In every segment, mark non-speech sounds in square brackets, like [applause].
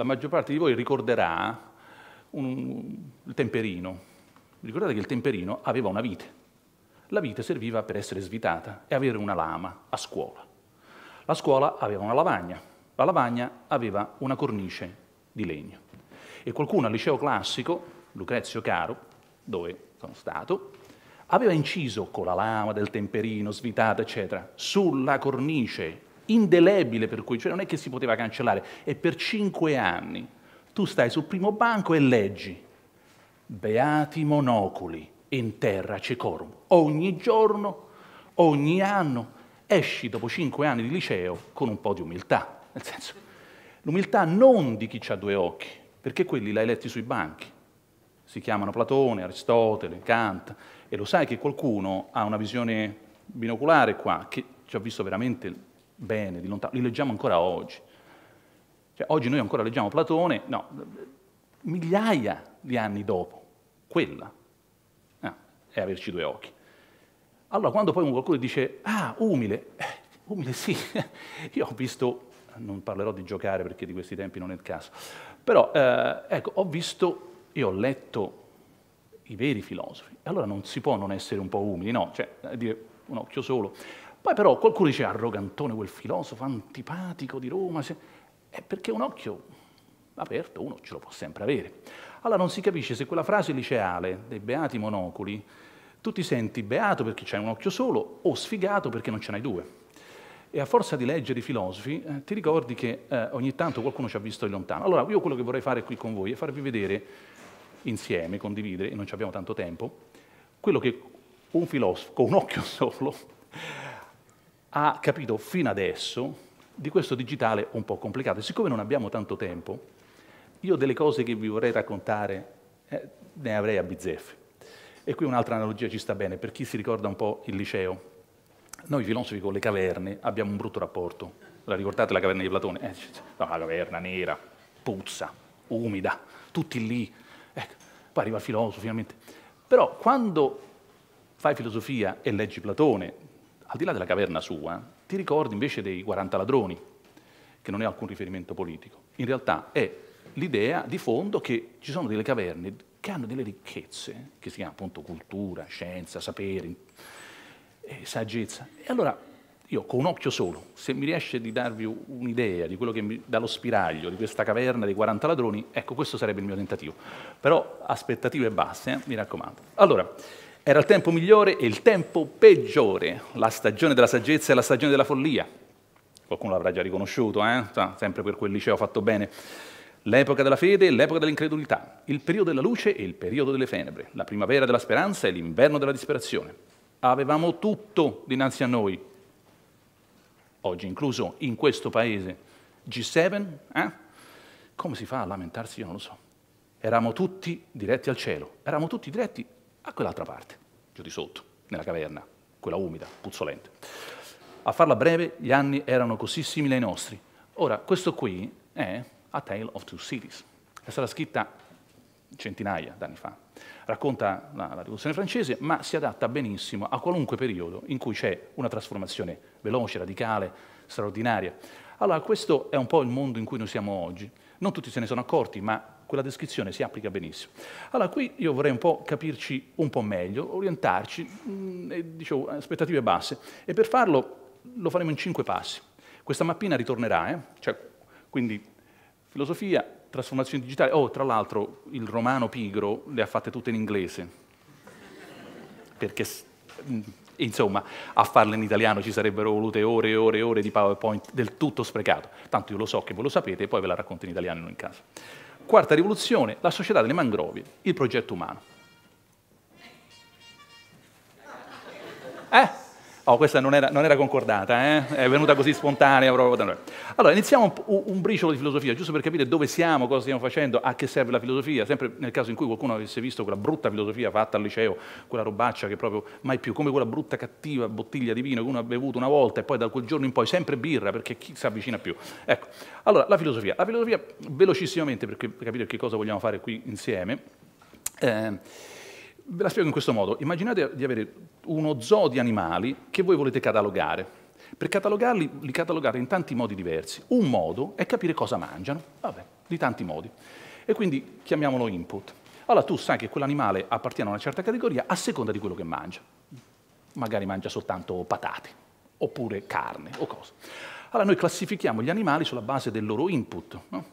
La maggior parte di voi ricorderà un, il temperino. Ricordate che il temperino aveva una vite. La vite serviva per essere svitata e avere una lama a scuola. La scuola aveva una lavagna. La lavagna aveva una cornice di legno. E qualcuno al liceo classico, Lucrezio Caro, dove sono stato, aveva inciso con la lama del temperino svitata, eccetera, sulla cornice indelebile per cui, cioè non è che si poteva cancellare, e per cinque anni tu stai sul primo banco e leggi Beati monoculi in terra cecorum. Ogni giorno, ogni anno, esci dopo cinque anni di liceo con un po' di umiltà. Nel senso, l'umiltà non di chi ha due occhi, perché quelli l'hai letti sui banchi. Si chiamano Platone, Aristotele, Kant, e lo sai che qualcuno ha una visione binoculare qua, che ci ha visto veramente bene, di lontano, li leggiamo ancora oggi. Cioè, oggi noi ancora leggiamo Platone, no, migliaia di anni dopo, quella ah, è averci due occhi. Allora, quando poi qualcuno dice, ah, umile, eh, umile sì, [laughs] io ho visto, non parlerò di giocare perché di questi tempi non è il caso, però eh, ecco, ho visto io ho letto i veri filosofi, allora non si può non essere un po' umili, no, cioè eh, dire un occhio solo. Poi però qualcuno dice arrogantone quel filosofo antipatico di Roma, è perché un occhio aperto uno ce lo può sempre avere. Allora non si capisce se quella frase liceale dei beati monocoli tu ti senti beato perché c'hai un occhio solo o sfigato perché non ce n'hai due. E a forza di leggere i filosofi eh, ti ricordi che eh, ogni tanto qualcuno ci ha visto di lontano. Allora io quello che vorrei fare qui con voi è farvi vedere insieme, condividere, e non abbiamo tanto tempo, quello che un filosofo con un occhio [laughs] solo ha capito fino adesso di questo digitale un po' complicato. E siccome non abbiamo tanto tempo, io delle cose che vi vorrei raccontare eh, ne avrei a bizzeffe. E qui un'altra analogia ci sta bene, per chi si ricorda un po' il liceo. Noi filosofi con le caverne abbiamo un brutto rapporto. La ricordate la caverna di Platone? Eh, no, la caverna nera, puzza, umida, tutti lì. Ecco, poi arriva il filosofo finalmente. Però quando fai filosofia e leggi Platone, al di là della caverna sua, ti ricordi invece dei 40 ladroni, che non è alcun riferimento politico. In realtà è l'idea di fondo che ci sono delle caverne che hanno delle ricchezze, che si chiama appunto cultura, scienza, sapere, eh, saggezza. E allora io con un occhio solo, se mi riesce di darvi un'idea di quello che mi dà lo spiraglio di questa caverna dei 40 ladroni, ecco questo sarebbe il mio tentativo. Però aspettative basse, eh, mi raccomando. Allora, era il tempo migliore e il tempo peggiore, la stagione della saggezza e la stagione della follia. Qualcuno l'avrà già riconosciuto, eh? sempre per quel liceo fatto bene. L'epoca della fede e l'epoca dell'incredulità, il periodo della luce e il periodo delle tenebre, la primavera della speranza e l'inverno della disperazione. Avevamo tutto dinanzi a noi, oggi incluso in questo paese. G7, eh? Come si fa a lamentarsi? Io non lo so. Eravamo tutti diretti al cielo, eravamo tutti diretti a quell'altra parte, più di sotto, nella caverna, quella umida, puzzolente. A farla breve, gli anni erano così simili ai nostri. Ora, questo qui è A Tale of Two Cities. È stata scritta centinaia d'anni fa. Racconta la, la rivoluzione francese, ma si adatta benissimo a qualunque periodo in cui c'è una trasformazione veloce, radicale, straordinaria. Allora, questo è un po' il mondo in cui noi siamo oggi. Non tutti se ne sono accorti, ma quella descrizione si applica benissimo. Allora, qui io vorrei un po' capirci un po' meglio, orientarci, mh, mm, e, dicevo, aspettative basse, e per farlo lo faremo in cinque passi. Questa mappina ritornerà, eh? cioè, quindi filosofia, trasformazione digitale, oh, tra l'altro il romano pigro le ha fatte tutte in inglese, perché mh, mm, insomma, a farle in italiano ci sarebbero volute ore e ore e ore di PowerPoint del tutto sprecato. Tanto io lo so che voi lo sapete e poi ve la racconto in italiano non in casa. Quarta rivoluzione, la società delle mangrovie, il progetto umano. Eh? Oh, questa non era, non era concordata, eh? è venuta così spontanea. Proprio. Allora, iniziamo un, un, briciolo di filosofia, giusto per capire dove siamo, cosa stiamo facendo, a che serve la filosofia, sempre nel caso in cui qualcuno avesse visto quella brutta filosofia fatta al liceo, quella robaccia che proprio mai più, come quella brutta cattiva bottiglia di vino che uno ha bevuto una volta e poi da quel giorno in poi sempre birra, perché chi si avvicina più. Ecco, allora, la filosofia. La filosofia, velocissimamente, per capire che cosa vogliamo fare qui insieme. Eh, Ve la spiego in questo modo. Immaginate di avere uno zoo di animali che voi volete catalogare. Per catalogarli, li catalogate in tanti modi diversi. Un modo è capire cosa mangiano, vabbè, di tanti modi. E quindi chiamiamolo input. Allora tu sai che quell'animale appartiene a una certa categoria a seconda di quello che mangia. Magari mangia soltanto patate, oppure carne o cose. Allora noi classifichiamo gli animali sulla base del loro input. No?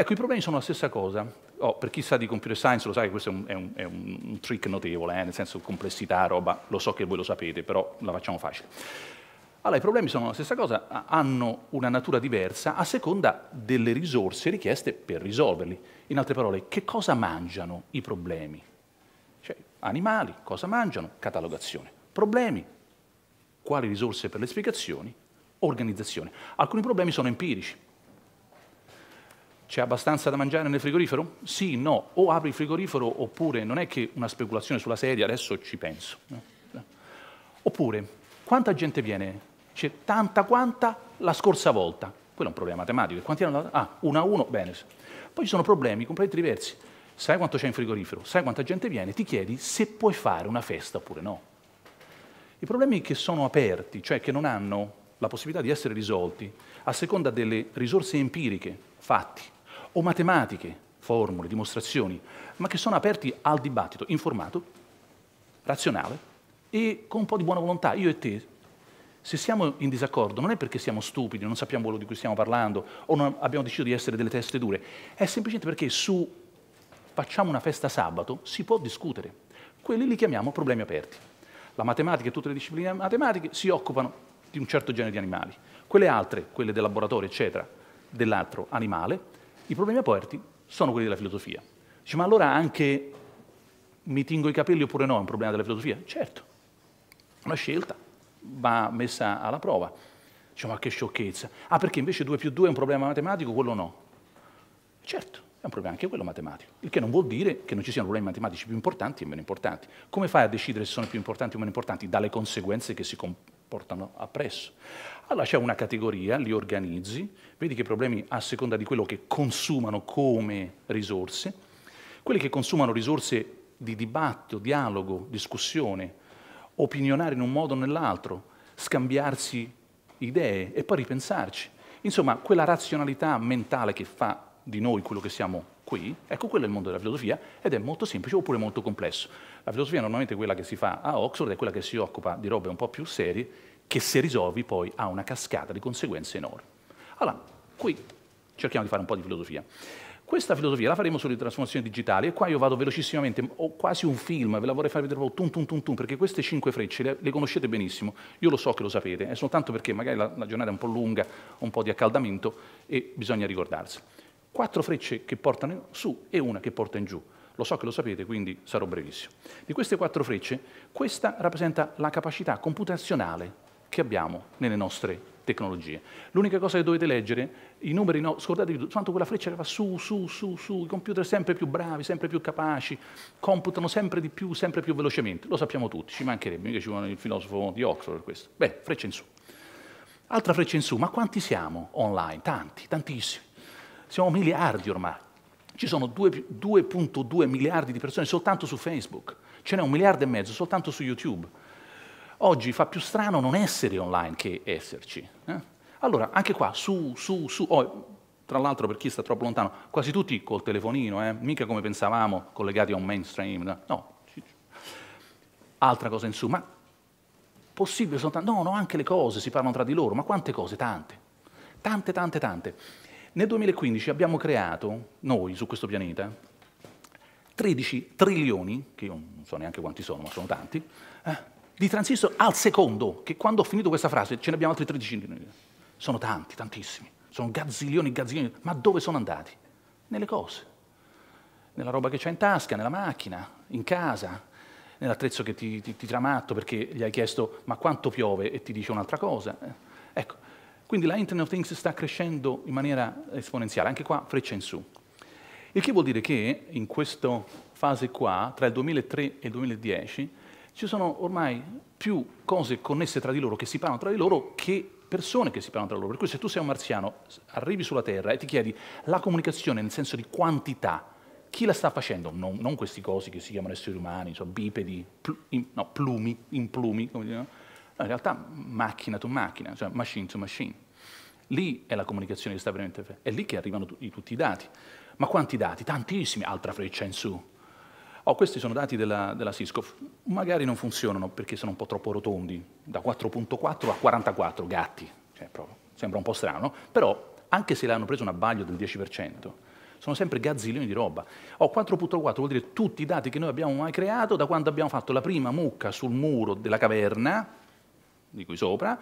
Ecco, i problemi sono la stessa cosa. Oh, per chi sa di computer science lo sa che questo è un, è un, è un trick notevole, eh? nel senso complessità, roba, lo so che voi lo sapete, però la facciamo facile. Allora, i problemi sono la stessa cosa, hanno una natura diversa a seconda delle risorse richieste per risolverli. In altre parole, che cosa mangiano i problemi? Cioè, animali, cosa mangiano? Catalogazione. Problemi, quali risorse per le spiegazioni? Organizzazione. Alcuni problemi sono empirici, c'è abbastanza da mangiare nel frigorifero? Sì, no. O apri il frigorifero oppure non è che una speculazione sulla sedia, adesso ci penso. Oppure, quanta gente viene? C'è tanta quanta la scorsa volta. Quello è un problema matematico. Quanti hanno erano? Ah, uno a uno, bene. Poi ci sono problemi completamente diversi. Sai quanto c'è in frigorifero? Sai quanta gente viene? Ti chiedi se puoi fare una festa oppure no. I problemi che sono aperti, cioè che non hanno la possibilità di essere risolti, a seconda delle risorse empiriche, fatti, o matematiche, formule, dimostrazioni, ma che sono aperti al dibattito informato, razionale e con un po' di buona volontà. Io e te, se siamo in disaccordo, non è perché siamo stupidi, non sappiamo quello di cui stiamo parlando o non abbiamo deciso di essere delle teste dure, è semplicemente perché su facciamo una festa sabato si può discutere. Quelli li chiamiamo problemi aperti. La matematica e tutte le discipline matematiche si occupano di un certo genere di animali, quelle altre, quelle del laboratorio, eccetera, dell'altro animale, i problemi aperti sono quelli della filosofia. Dice, ma allora anche mi tingo i capelli oppure no è un problema della filosofia? Certo, una scelta va messa alla prova. Dice, ma che sciocchezza. Ah, perché invece 2 più 2 è un problema matematico, quello no? Certo, è un problema anche quello matematico. Il che non vuol dire che non ci siano problemi matematici più importanti e meno importanti. Come fai a decidere se sono più importanti o meno importanti? Dalle conseguenze che si comportano portano appresso. Allora c'è una categoria, li organizzi, vedi che problemi a seconda di quello che consumano come risorse. Quelli che consumano risorse di dibattito, dialogo, discussione, opinionare in un modo o nell'altro, scambiarsi idee e poi ripensarci. Insomma, quella razionalità mentale che fa di noi quello che siamo qui, ecco quello è il mondo della filosofia ed è molto semplice oppure molto complesso. La filosofia è normalmente quella che si fa a Oxford è quella che si occupa di robe un po' più serie che se risolvi poi ha una cascata di conseguenze enormi. Allora, qui cerchiamo di fare un po' di filosofia. Questa filosofia la faremo sulle trasformazioni digitali e qua io vado velocissimamente, ho quasi un film, ve la vorrei far vedere proprio tum tum tum tum, perché queste cinque frecce le, le conoscete benissimo, io lo so che lo sapete, è soltanto perché magari la, la giornata è un po' lunga, un po' di accaldamento e bisogna ricordarsi quattro frecce che portano su e una che porta in giù. Lo so che lo sapete, quindi sarò brevissimo. Di queste quattro frecce, questa rappresenta la capacità computazionale che abbiamo nelle nostre tecnologie. L'unica cosa che dovete leggere, i numeri no, scordatevi soltanto quella freccia che va su, su, su, su, i computer sempre più bravi, sempre più capaci, computano sempre di più, sempre più velocemente. Lo sappiamo tutti, ci mancherebbe, mica ci vuole il filosofo di Oxford per questo. Beh, freccia in su. Altra freccia in su, ma quanti siamo online? Tanti, tantissimi siamo miliardi ormai. Ci sono 2,2 miliardi di persone soltanto su Facebook, ce n'è un miliardo e mezzo soltanto su YouTube. Oggi fa più strano non essere online che esserci. Eh? Allora, anche qua, su, su, su, oh, tra l'altro per chi sta troppo lontano, quasi tutti col telefonino, eh? mica come pensavamo, collegati a un mainstream, no. Altra cosa in su, ma possibile soltanto, no, no, anche le cose si parlano tra di loro, ma quante cose? Tante, tante, tante, tante. Nel 2015 abbiamo creato, noi su questo pianeta, 13 trilioni, che io non so neanche quanti sono, ma sono tanti, eh, di transistor al secondo, che quando ho finito questa frase ce ne abbiamo altri 13. trilioni. Sono tanti, tantissimi. Sono gazzilioni, gazzilioni. Ma dove sono andati? Nelle cose. Nella roba che c'è in tasca, nella macchina, in casa, nell'attrezzo che ti, ti, ti tramatto perché gli hai chiesto ma quanto piove e ti dice un'altra cosa. Eh, ecco, quindi la Internet of Things sta crescendo in maniera esponenziale, anche qua freccia in su. Il che vuol dire che in questa fase qua, tra il 2003 e il 2010, ci sono ormai più cose connesse tra di loro che si parlano tra di loro che persone che si parlano tra loro. Per cui se tu sei un marziano, arrivi sulla Terra e ti chiedi la comunicazione nel senso di quantità, chi la sta facendo? Non, non questi cosi che si chiamano esseri umani, insomma, bipedi, pl- in, no, plumi, implumi, come diciamo. No, in realtà macchina to macchina, cioè machine to machine. Lì è la comunicazione che sta veramente... È lì che arrivano tutti, tutti i dati. Ma quanti dati? Tantissimi, altra freccia in su. Oh, questi sono dati della, della Cisco, magari non funzionano perché sono un po' troppo rotondi, da 4.4 a 44 gatti, cioè, sembra un po' strano, però anche se l'hanno preso un abbaglio del 10%, sono sempre gazzilioni di roba. Oh, 4.4 vuol dire tutti i dati che noi abbiamo mai creato da quando abbiamo fatto la prima mucca sul muro della caverna, di qui sopra,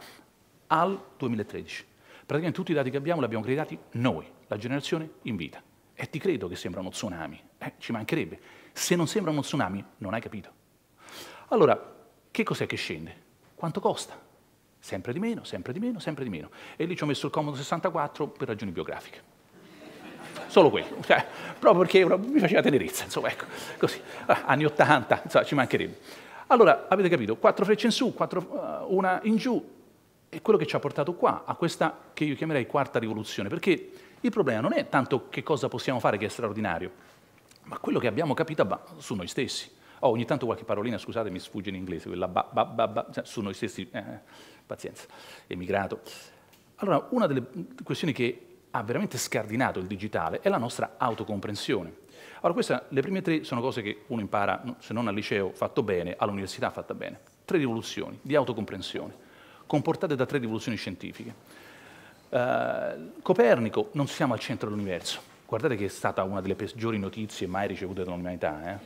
al 2013. Praticamente tutti i dati che abbiamo li abbiamo creati noi, la generazione in vita. E ti credo che sembra uno tsunami, eh, ci mancherebbe. Se non sembra uno tsunami, non hai capito. Allora, che cos'è che scende? Quanto costa? Sempre di meno, sempre di meno, sempre di meno. E lì ci ho messo il comodo 64 per ragioni biografiche. Solo quello, [laughs] cioè, proprio perché mi faceva tenerezza, insomma, ecco, così. anni 80, insomma, ci mancherebbe. Allora, avete capito, quattro frecce in su, quattro, eh, una in giù, è quello che ci ha portato qua, a questa che io chiamerei quarta rivoluzione, perché il problema non è tanto che cosa possiamo fare che è straordinario, ma quello che abbiamo capito su noi stessi. Oh, ogni tanto qualche parolina, scusate, mi sfugge in inglese, quella ba, ba, ba, ba cioè, su noi stessi, eh, eh, pazienza, emigrato. Allora, una delle questioni che ha veramente scardinato il digitale è la nostra autocomprensione. Allora, queste, le prime tre sono cose che uno impara, se non al liceo fatto bene, all'università fatta bene. Tre rivoluzioni di autocomprensione, comportate da tre rivoluzioni scientifiche. Eh, Copernico, non siamo al centro dell'universo. Guardate che è stata una delle peggiori notizie mai ricevute dall'umanità. Eh?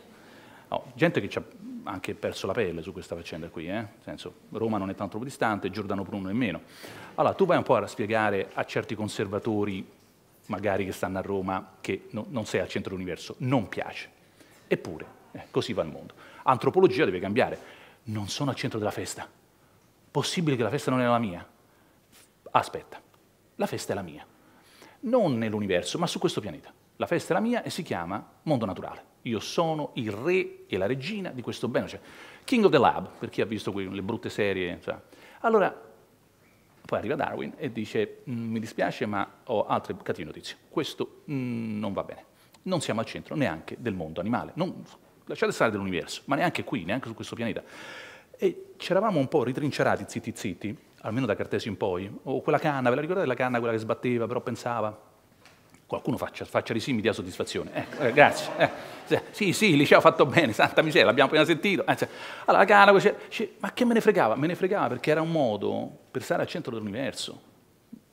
Oh, gente che ci ha anche perso la pelle su questa faccenda qui, eh? senso, Roma non è tanto distante, Giordano Bruno nemmeno. Allora, tu vai un po' a spiegare a certi conservatori magari che stanno a Roma, che no, non sei al centro dell'universo, non piace. Eppure, eh, così va il mondo. Antropologia deve cambiare. Non sono al centro della festa. Possibile che la festa non è la mia? Aspetta, la festa è la mia. Non nell'universo, ma su questo pianeta. La festa è la mia e si chiama mondo naturale. Io sono il re e la regina di questo bene. Cioè, King of the Lab, per chi ha visto le brutte serie. Cioè. Allora, poi arriva Darwin e dice mm, mi dispiace ma ho altre cattive notizie, questo mm, non va bene, non siamo al centro neanche del mondo animale, non, lasciate stare dell'universo, ma neanche qui, neanche su questo pianeta. E c'eravamo un po' ritrincerati zitti zitti, almeno da Cartesio in poi, o quella canna, ve la ricordate la canna, quella che sbatteva, però pensava, Qualcuno faccia, faccia mi dia soddisfazione. Ecco, eh, grazie. Eh, sì, sì, il liceo ha fatto bene, santa miseria, l'abbiamo appena sentito. Eh, allora, cara, ma che me ne fregava? Me ne fregava perché era un modo per stare al centro dell'universo.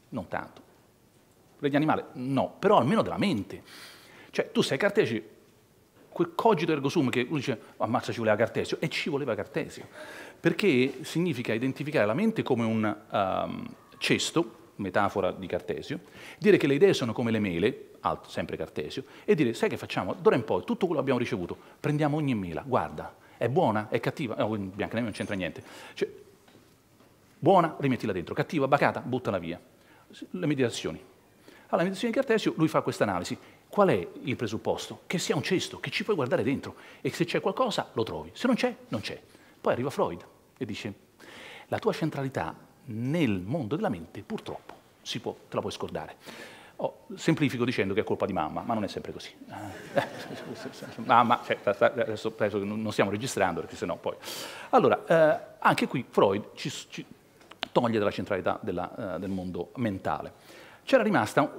Non tanto. Regno animale? No, però almeno della mente. Cioè, tu sei Cartesio, quel cogito ergo sum che uno dice ammazza ci voleva Cartesio, e ci voleva Cartesio, perché significa identificare la mente come un um, cesto metafora di Cartesio, dire che le idee sono come le mele, altro, sempre Cartesio, e dire, sai che facciamo? D'ora in poi tutto quello che abbiamo ricevuto, prendiamo ogni mela, guarda, è buona, è cattiva, no, Biancaneve non c'entra niente, cioè, buona, rimettila dentro, cattiva, bacata, buttala via. Le meditazioni. Alla meditazione di Cartesio lui fa questa analisi. Qual è il presupposto? Che sia un cesto, che ci puoi guardare dentro e se c'è qualcosa lo trovi, se non c'è, non c'è. Poi arriva Freud e dice, la tua centralità nel mondo della mente purtroppo si può, te la puoi scordare. Oh, semplifico dicendo che è colpa di mamma, ma non è sempre così. Eh, [laughs] mamma, cioè, adesso penso che non stiamo registrando perché sennò poi... Allora, eh, anche qui Freud ci, ci toglie dalla centralità della, eh, del mondo mentale. C'era rimasta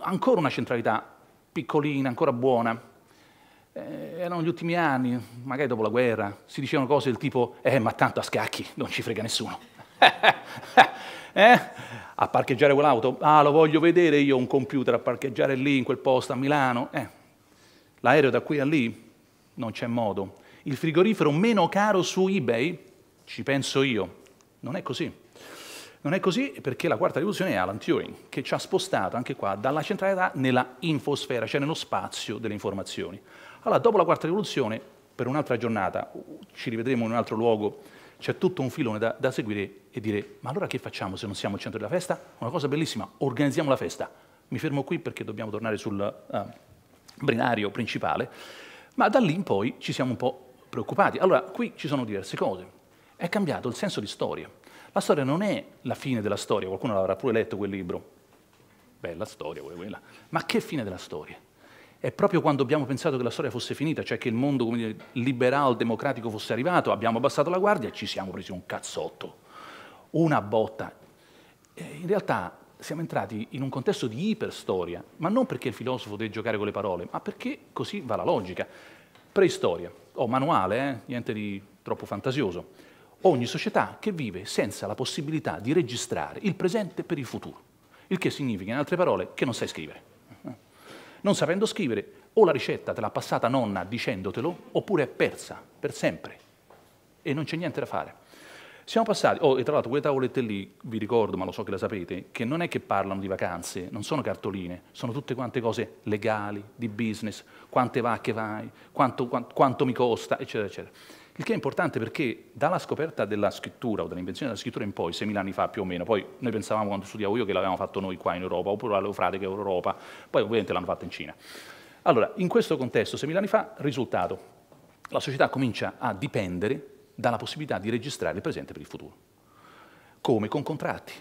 ancora una centralità piccolina, ancora buona. Eh, erano gli ultimi anni, magari dopo la guerra, si dicevano cose del tipo eh ma tanto a scacchi non ci frega nessuno. [laughs] eh? A parcheggiare quell'auto? Ah, lo voglio vedere io un computer a parcheggiare lì, in quel posto, a Milano. Eh. L'aereo da qui a lì? Non c'è modo. Il frigorifero meno caro su eBay? Ci penso io. Non è così. Non è così perché la quarta rivoluzione è Alan Turing, che ci ha spostato anche qua dalla centralità nella infosfera, cioè nello spazio delle informazioni. Allora, dopo la quarta rivoluzione, per un'altra giornata, ci rivedremo in un altro luogo, c'è tutto un filone da, da seguire e dire ma allora che facciamo se non siamo al centro della festa? Una cosa bellissima, organizziamo la festa. Mi fermo qui perché dobbiamo tornare sul uh, binario principale, ma da lì in poi ci siamo un po' preoccupati. Allora, qui ci sono diverse cose. È cambiato il senso di storia. La storia non è la fine della storia, qualcuno l'avrà pure letto quel libro. Bella storia quella. Ma che fine della storia? È proprio quando abbiamo pensato che la storia fosse finita, cioè che il mondo liberal-democratico fosse arrivato, abbiamo abbassato la guardia e ci siamo presi un cazzotto una botta. Eh, in realtà siamo entrati in un contesto di iperstoria, ma non perché il filosofo deve giocare con le parole, ma perché così va la logica. Preistoria, o oh, manuale, eh? niente di troppo fantasioso. Ogni società che vive senza la possibilità di registrare il presente per il futuro, il che significa, in altre parole, che non sai scrivere. Non sapendo scrivere, o la ricetta te l'ha passata nonna dicendotelo, oppure è persa per sempre e non c'è niente da fare. Siamo passati, oh, e tra l'altro quelle tavolette lì, vi ricordo, ma lo so che la sapete, che non è che parlano di vacanze, non sono cartoline, sono tutte quante cose legali, di business, quante vacche vai, quanto, quanto, quanto mi costa, eccetera, eccetera. Il che è importante perché dalla scoperta della scrittura o dall'invenzione della scrittura in poi, 6.000 anni fa più o meno, poi noi pensavamo quando studiavo io che l'avevamo fatto noi qua in Europa, oppure l'Eufrate che è Europa, poi ovviamente l'hanno fatta in Cina. Allora, in questo contesto, 6.000 anni fa, risultato, la società comincia a dipendere dalla possibilità di registrare il presente per il futuro. Come? Con contratti.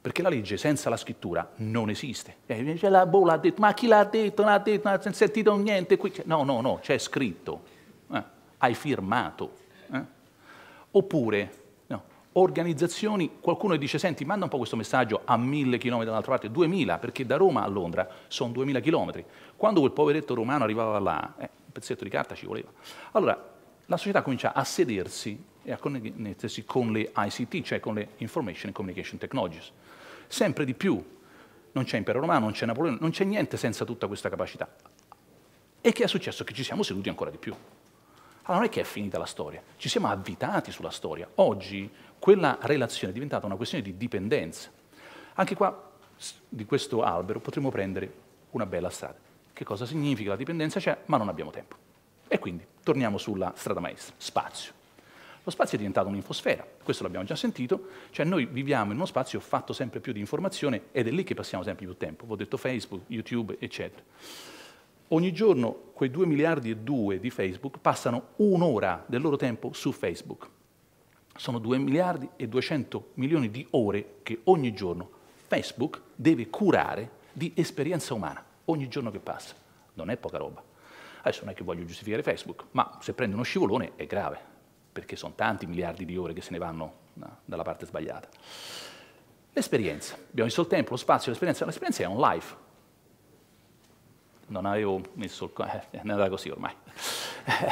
Perché la legge senza la scrittura non esiste. Eh, eh c'è la boh, ha detto, ma chi l'ha detto? Non ha detto, non ha sentito niente. Qui. No, no, no, c'è scritto. Eh, hai firmato. Eh. Oppure, no, organizzazioni, qualcuno dice, senti, manda un po' questo messaggio a mille chilometri dall'altra parte, duemila, perché da Roma a Londra sono duemila chilometri. Quando quel poveretto romano arrivava là, eh, un pezzetto di carta ci voleva. Allora, la società comincia a sedersi e a connettersi con le ICT, cioè con le Information and Communication Technologies. Sempre di più, non c'è Impero Romano, non c'è Napoleone, non c'è niente senza tutta questa capacità. E che è successo? Che ci siamo seduti ancora di più. Allora non è che è finita la storia, ci siamo avvitati sulla storia. Oggi quella relazione è diventata una questione di dipendenza. Anche qua, di questo albero, potremmo prendere una bella strada. Che cosa significa la dipendenza c'è, ma non abbiamo tempo. E quindi Torniamo sulla strada maestra, spazio. Lo spazio è diventato un'infosfera, questo l'abbiamo già sentito, cioè noi viviamo in uno spazio fatto sempre più di informazione ed è lì che passiamo sempre più tempo. Vi ho detto Facebook, YouTube, eccetera. Ogni giorno quei 2 miliardi e 2 di Facebook passano un'ora del loro tempo su Facebook. Sono 2 miliardi e 200 milioni di ore che ogni giorno Facebook deve curare di esperienza umana, ogni giorno che passa. Non è poca roba. Adesso non è che voglio giustificare Facebook, ma se prende uno scivolone è grave, perché sono tanti miliardi di ore che se ne vanno dalla parte sbagliata. L'esperienza. Abbiamo visto il tempo, lo spazio, l'esperienza. L'esperienza è un life. Non avevo messo il... Eh, è andata così ormai.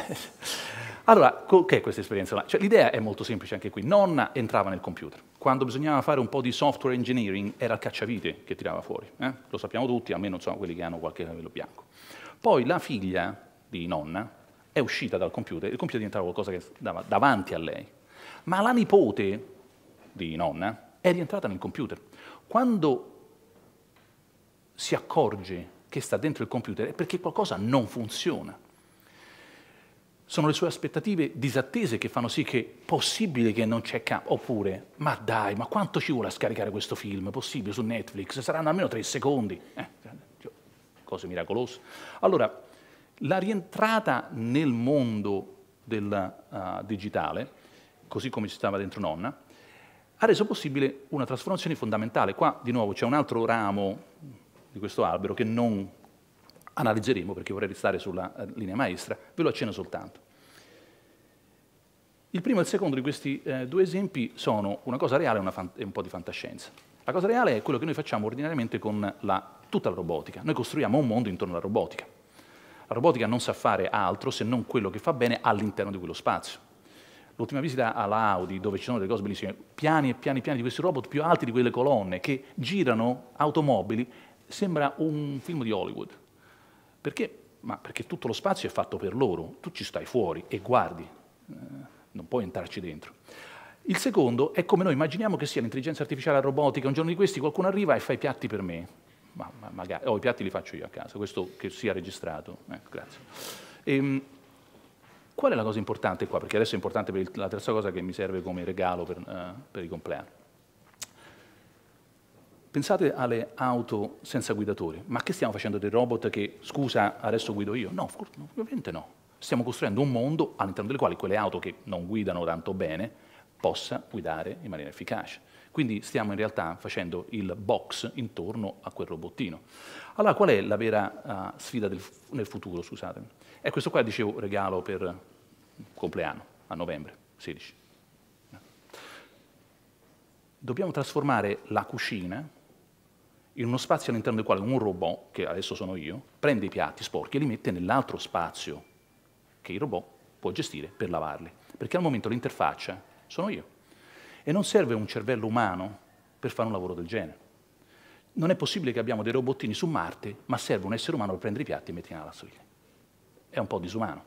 [laughs] allora, che è questa esperienza? Cioè, l'idea è molto semplice anche qui. Nonna entrava nel computer. Quando bisognava fare un po' di software engineering era il cacciavite che tirava fuori. Eh? Lo sappiamo tutti, almeno insomma, quelli che hanno qualche capello bianco. Poi la figlia di nonna, è uscita dal computer, il computer è diventato qualcosa che stava davanti a lei. Ma la nipote di nonna è rientrata nel computer. Quando si accorge che sta dentro il computer è perché qualcosa non funziona. Sono le sue aspettative disattese che fanno sì che possibile che non c'è campo. Oppure, ma dai, ma quanto ci vuole a scaricare questo film? Possibile su Netflix? Saranno almeno tre secondi. Eh, cioè, cioè, cose miracolose. Allora, la rientrata nel mondo del uh, digitale, così come ci stava dentro nonna, ha reso possibile una trasformazione fondamentale. Qua di nuovo c'è un altro ramo di questo albero che non analizzeremo perché vorrei restare sulla eh, linea maestra, ve lo accenno soltanto. Il primo e il secondo di questi eh, due esempi sono una cosa reale e, un po' di fantascienza. La cosa reale è quello che noi facciamo ordinariamente con la, tutta la robotica. Noi costruiamo un mondo intorno alla robotica. La robotica non sa fare altro se non quello che fa bene all'interno di quello spazio. L'ultima visita alla Audi, dove ci sono delle cose bellissime, piani e piani e piani di questi robot più alti di quelle colonne che girano automobili, sembra un film di Hollywood. Perché? Ma perché tutto lo spazio è fatto per loro, tu ci stai fuori e guardi, eh, non puoi entrarci dentro. Il secondo è come noi immaginiamo che sia l'intelligenza artificiale la robotica, un giorno di questi qualcuno arriva e fa i piatti per me ma, ma magari, oh, i piatti li faccio io a casa, questo che sia registrato. Ecco, grazie. E, ehm, qual è la cosa importante qua? Perché adesso è importante per il, la terza cosa che mi serve come regalo per, uh, per il compleanno. Pensate alle auto senza guidatori, Ma che stiamo facendo dei robot che, scusa, adesso guido io? No, ovviamente no. Stiamo costruendo un mondo all'interno del quale quelle auto che non guidano tanto bene possa guidare in maniera efficace. Quindi stiamo in realtà facendo il box intorno a quel robottino. Allora qual è la vera uh, sfida del, nel futuro, scusatemi? È eh, questo qua, dicevo, regalo per compleanno, a novembre 16. Dobbiamo trasformare la cucina in uno spazio all'interno del quale un robot, che adesso sono io, prende i piatti sporchi e li mette nell'altro spazio che il robot può gestire per lavarli. Perché al momento l'interfaccia sono io. E non serve un cervello umano per fare un lavoro del genere. Non è possibile che abbiamo dei robottini su Marte, ma serve un essere umano per prendere i piatti e metterli nella lavastoviglie. È un po' disumano.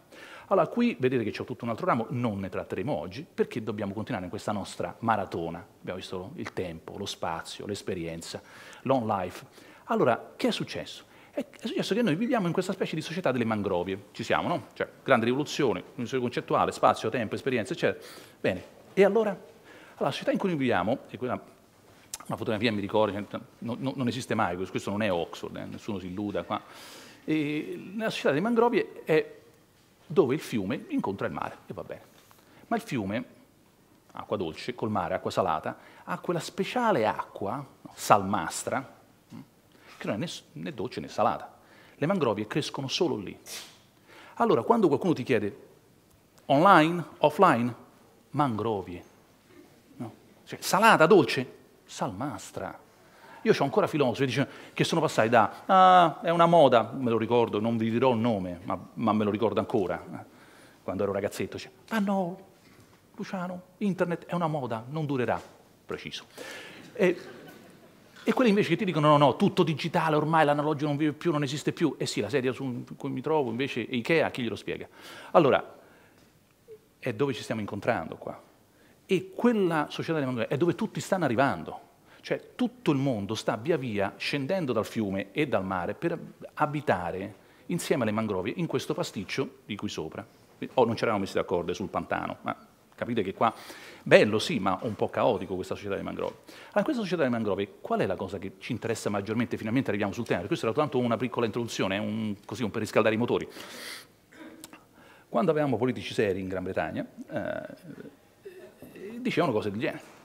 Allora, qui vedete che c'è tutto un altro ramo, non ne tratteremo oggi, perché dobbiamo continuare in questa nostra maratona. Abbiamo visto il tempo, lo spazio, l'esperienza, long life. Allora, che è successo? È successo che noi viviamo in questa specie di società delle mangrovie. Ci siamo, no? Cioè, grande rivoluzione, rivoluzione concettuale, spazio, tempo, esperienza, eccetera. Bene, e allora allora, la società in cui viviamo, e quella una fotografia mi ricordo, cioè, no, no, non esiste mai, questo non è Oxford, eh, nessuno si illuda qua. E la società delle mangrovie è dove il fiume incontra il mare, e va bene. Ma il fiume, acqua dolce, col mare, acqua salata, ha quella speciale acqua, salmastra, hm, che non è né, né dolce né salata. Le mangrovie crescono solo lì. Allora, quando qualcuno ti chiede online, offline, mangrovie, cioè, salata, dolce? Salmastra. Io ho ancora filosofi dice, che sono passati da ah, è una moda, me lo ricordo, non vi dirò il nome, ma, ma me lo ricordo ancora, eh, quando ero ragazzetto. Dice, ma ah, no, Luciano, internet è una moda, non durerà, preciso. E, e, quelli invece che ti dicono no, no, tutto digitale, ormai l'analogico non vive più, non esiste più. E eh sì, la sedia su cui mi trovo invece è Ikea, chi glielo spiega? Allora, è dove ci stiamo incontrando qua? E quella società dell'Emanuele è dove tutti stanno arrivando. Cioè tutto il mondo sta via via scendendo dal fiume e dal mare per abitare insieme alle mangrovie in questo pasticcio di qui sopra. Oh, non ci eravamo messi d'accordo sul pantano, ma capite che qua bello sì, ma un po' caotico questa società delle mangrovie. Allora, in questa società delle mangrovie qual è la cosa che ci interessa maggiormente? Finalmente arriviamo sul tema, questa era tanto una piccola introduzione, un, così un per riscaldare i motori. Quando avevamo politici seri in Gran Bretagna, eh, dicevano cose del genere.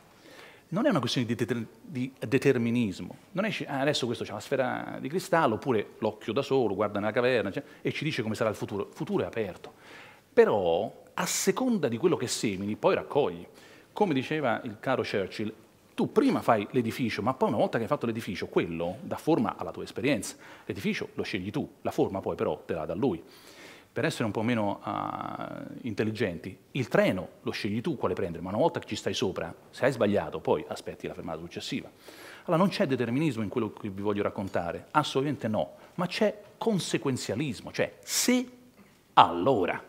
Non è una questione di, deter di determinismo, non esce ah, adesso questo c'è la sfera di cristallo oppure l'occhio da solo, guarda nella caverna cioè, e ci dice come sarà il futuro. Il futuro è aperto, però a seconda di quello che semini poi raccogli. Come diceva il caro Churchill, tu prima fai l'edificio, ma poi una volta che hai fatto l'edificio, quello dà forma alla tua esperienza. L'edificio lo scegli tu, la forma poi però te la dà lui per essere un po' meno uh, intelligenti, il treno lo scegli tu quale prendere, ma una volta che ci stai sopra, se hai sbagliato, poi aspetti la fermata successiva. Allora non c'è determinismo in quello che vi voglio raccontare, assolutamente no, ma c'è conseguenzialismo, cioè se allora,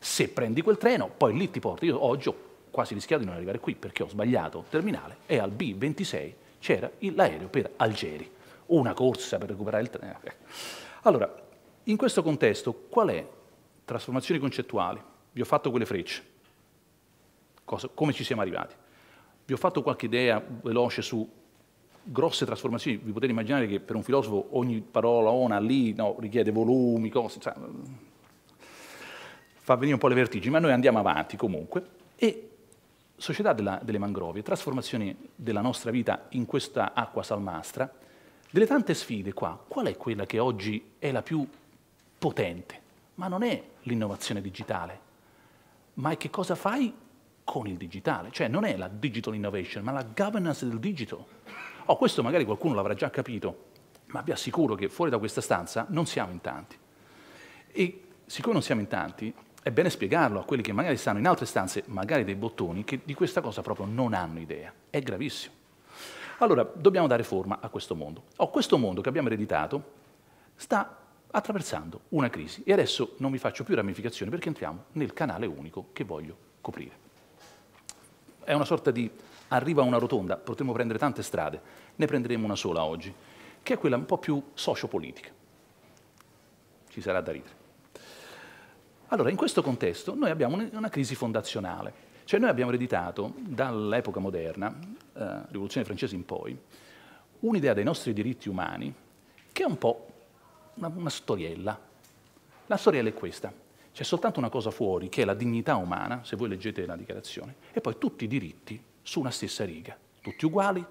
se prendi quel treno, poi lì ti porti. Io oggi ho quasi rischiato di non arrivare qui perché ho sbagliato terminale e al B26 c'era l'aereo per Algeri, una corsa per recuperare il treno. Allora, in questo contesto qual è Trasformazioni concettuali. Vi ho fatto quelle frecce. Cosa, come ci siamo arrivati? Vi ho fatto qualche idea veloce su grosse trasformazioni. Vi potete immaginare che per un filosofo ogni parola, ona, lì, no, richiede volumi, cose. Cioè, fa venire un po' le vertigini, ma noi andiamo avanti comunque. E società della, delle mangrovie, trasformazione della nostra vita in questa acqua salmastra, delle tante sfide qua, qual è quella che oggi è la più potente? Ma non è l'innovazione digitale, ma è che cosa fai con il digitale, cioè non è la digital innovation, ma la governance del digital. Oh, questo magari qualcuno l'avrà già capito, ma vi assicuro che fuori da questa stanza non siamo in tanti. E siccome non siamo in tanti, è bene spiegarlo a quelli che magari stanno in altre stanze, magari dei bottoni, che di questa cosa proprio non hanno idea. È gravissimo. Allora, dobbiamo dare forma a questo mondo. Oh, questo mondo che abbiamo ereditato sta attraversando una crisi. E adesso non vi faccio più ramificazioni perché entriamo nel canale unico che voglio coprire. È una sorta di arriva a una rotonda, potremmo prendere tante strade, ne prenderemo una sola oggi, che è quella un po' più sociopolitica. Ci sarà da ridere. Allora, in questo contesto noi abbiamo una crisi fondazionale, cioè noi abbiamo ereditato dall'epoca moderna, eh, rivoluzione francese in poi, un'idea dei nostri diritti umani che è un po' una, una storiella. La storiella è questa. C'è soltanto una cosa fuori, che è la dignità umana, se voi leggete la dichiarazione, e poi tutti i diritti su una stessa riga, tutti uguali,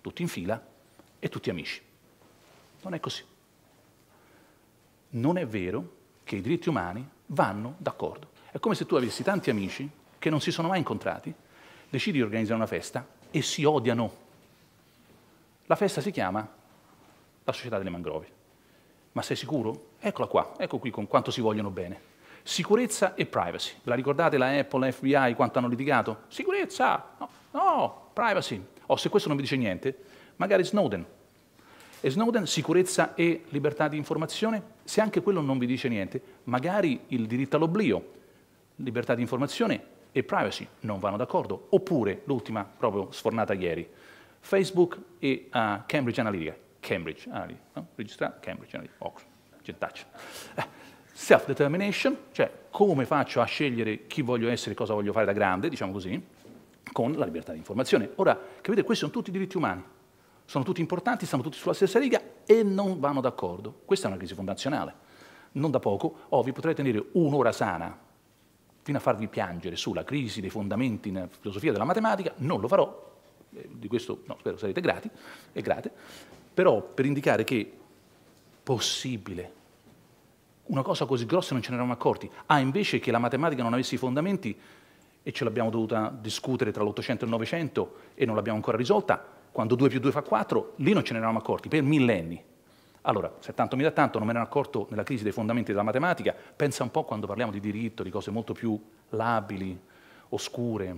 tutti in fila e tutti amici. Non è così. Non è vero che i diritti umani vanno d'accordo. È come se tu avessi tanti amici che non si sono mai incontrati, decidi di organizzare una festa e si odiano. La festa si chiama la società delle mangrovie. Ma sei sicuro? Eccola qua, ecco qui con quanto si vogliono bene. Sicurezza e privacy. Ve la ricordate la Apple, la FBI, quanto hanno litigato? Sicurezza! No, no privacy. O oh, se questo non vi dice niente, magari Snowden. E Snowden, sicurezza e libertà di informazione? Se anche quello non vi dice niente, magari il diritto all'oblio, libertà di informazione e privacy non vanno d'accordo. Oppure, l'ultima proprio sfornata ieri, Facebook e uh, Cambridge Analytica. Cambridge Analytica, no? registrare Cambridge Analytica, Oxford, gentaccia. Eh, self-determination, cioè come faccio a scegliere chi voglio essere e cosa voglio fare da grande, diciamo così, con la libertà di informazione. Ora, capite, questi sono tutti diritti umani, sono tutti importanti, stanno tutti sulla stessa riga e non vanno d'accordo. Questa è una crisi fondazionale. Non da poco, oh, vi potrei tenere un'ora sana fino a farvi piangere sulla crisi dei fondamenti nella filosofia della matematica, non lo farò, eh, di questo no, spero sarete grati e grate, però per indicare che possibile. Una cosa così grossa non ce ne eravamo accorti. Ah, invece che la matematica non avesse i fondamenti e ce l'abbiamo dovuta discutere tra l'Ottocento e il Novecento e non l'abbiamo ancora risolta, quando 2 più 2 fa 4, lì non ce ne eravamo accorti, per millenni. Allora, se tanto mi dà tanto, non me ne ero accorto nella crisi dei fondamenti della matematica, pensa un po' quando parliamo di diritto, di cose molto più labili, oscure,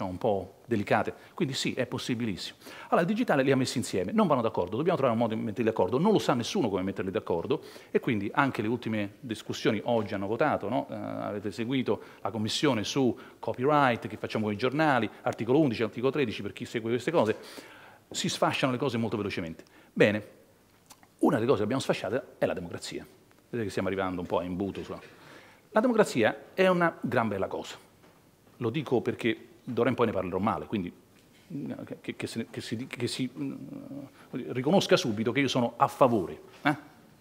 diciamo, un po' delicate. Quindi sì, è possibilissimo. Allora, il digitale li ha messi insieme, non vanno d'accordo, dobbiamo trovare un modo di metterli d'accordo, non lo sa nessuno come metterli d'accordo e quindi anche le ultime discussioni oggi hanno votato, no? eh, avete seguito la commissione su copyright, che facciamo con i giornali, articolo 11, articolo 13, per chi segue queste cose, si sfasciano le cose molto velocemente. Bene, una delle cose che abbiamo sfasciato è la democrazia. Vedete che stiamo arrivando un po' a imbuto sulla... La democrazia è una gran bella cosa. Lo dico perché d'ora in poi ne parlerò male, quindi eh, che, che, se, che si, che si mh, mm, riconosca subito che io sono a favore eh,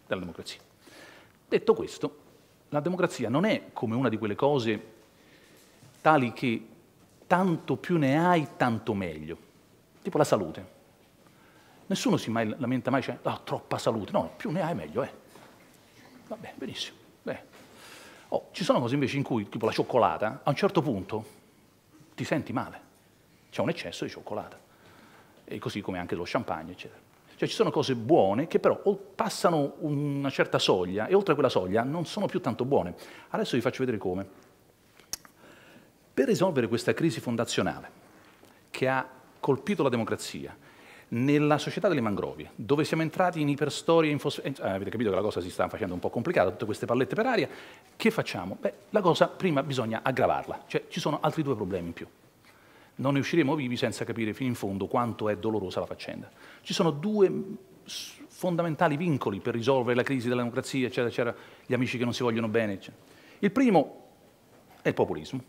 della democrazia. Detto questo, la democrazia non è come una di quelle cose tali che tanto più ne hai, tanto meglio, tipo la salute. Nessuno si mai lamenta mai, dice, cioè, ah, oh, troppa salute. No, più ne hai meglio, eh. Va bene, benissimo. Beh. Oh, ci sono cose invece in cui, tipo la cioccolata, a un certo punto ti senti male. C'è un eccesso di cioccolata. E così come anche lo champagne, eccetera. Cioè ci sono cose buone che però passano una certa soglia e oltre quella soglia non sono più tanto buone. Adesso vi faccio vedere come. Per risolvere questa crisi fondazionale che ha colpito la democrazia, nella società delle mangrovie, dove siamo entrati in iperstoria, in fos- eh, cioè, avete capito che la cosa si sta facendo un po' complicata, tutte queste pallette per aria, che facciamo? Beh, la cosa prima bisogna aggravarla, cioè ci sono altri due problemi in più. Non ne usciremo vivi senza capire fino in fondo quanto è dolorosa la faccenda. Ci sono due mm, fondamentali vincoli per risolvere la crisi della democrazia, eccetera, eccetera, gli amici che non si vogliono bene, eccetera. Il primo è il populismo,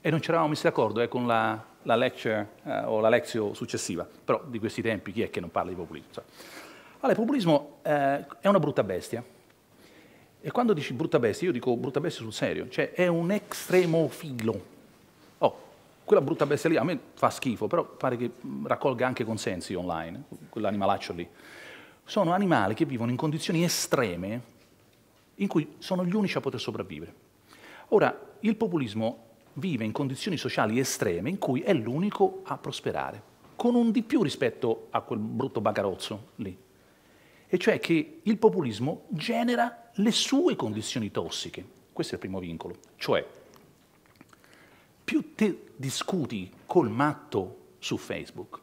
e non ci eravamo messi d'accordo eh, con la la lecture eh, o la lezione successiva, però di questi tempi chi è che non parla di populismo? Cioè, allora, il populismo eh, è una brutta bestia. E quando dici brutta bestia, io dico brutta bestia sul serio, cioè è un estremofilo. Oh, quella brutta bestia lì a me fa schifo, però pare che mm, raccolga anche consensi online, quell'animalaccio lì. Sono animali che vivono in condizioni estreme in cui sono gli unici a poter sopravvivere. Ora, il populismo vive in condizioni sociali estreme in cui è l'unico a prosperare, con un di più rispetto a quel brutto bagarozzo lì. E cioè che il populismo genera le sue condizioni tossiche. Questo è il primo vincolo. Cioè, più te discuti col matto su Facebook,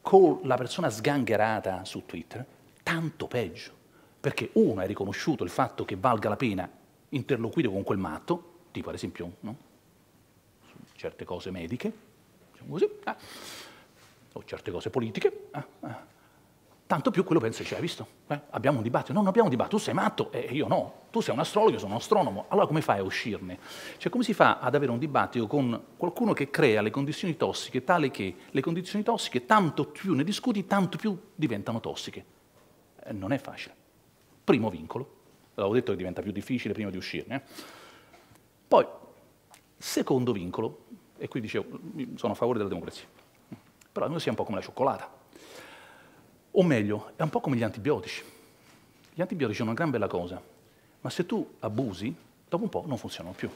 con la persona sgangherata su Twitter, tanto peggio. Perché uno, hai riconosciuto il fatto che valga la pena interloquire con quel matto, tipo ad esempio no? certe cose mediche, diciamo così, eh, o certe cose politiche, eh, tanto più quello pensa, cioè, hai visto? Eh, abbiamo un dibattito, no, non abbiamo un dibattito, tu sei matto e eh, io no, tu sei un astrologo, io sono un astronomo, allora come fai a uscirne? Cioè come si fa ad avere un dibattito con qualcuno che crea le condizioni tossiche tale che le condizioni tossiche, tanto più ne discuti, tanto più diventano tossiche? Eh, non è facile. Primo vincolo, l'avevo detto che diventa più difficile prima di uscirne. Poi, secondo vincolo, e qui dicevo, sono a favore della democrazia. Però noi siamo un po' come la cioccolata. O meglio, è un po' come gli antibiotici. Gli antibiotici sono una gran bella cosa, ma se tu abusi, dopo un po' non funzionano più.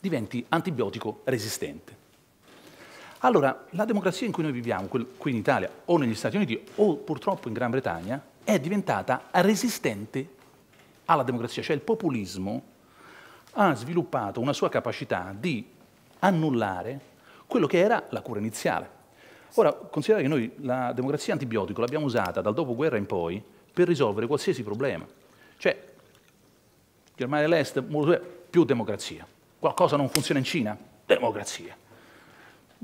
Diventi antibiotico resistente. Allora, la democrazia in cui noi viviamo, qui in Italia o negli Stati Uniti o purtroppo in Gran Bretagna, è diventata resistente alla democrazia, cioè il populismo ha sviluppato una sua capacità di annullare quello che era la cura iniziale. Ora, considerate che noi la democrazia antibiotico l'abbiamo usata dal dopoguerra in poi per risolvere qualsiasi problema. Cioè, Germania dell'Est, più democrazia. Qualcosa non funziona in Cina? Democrazia.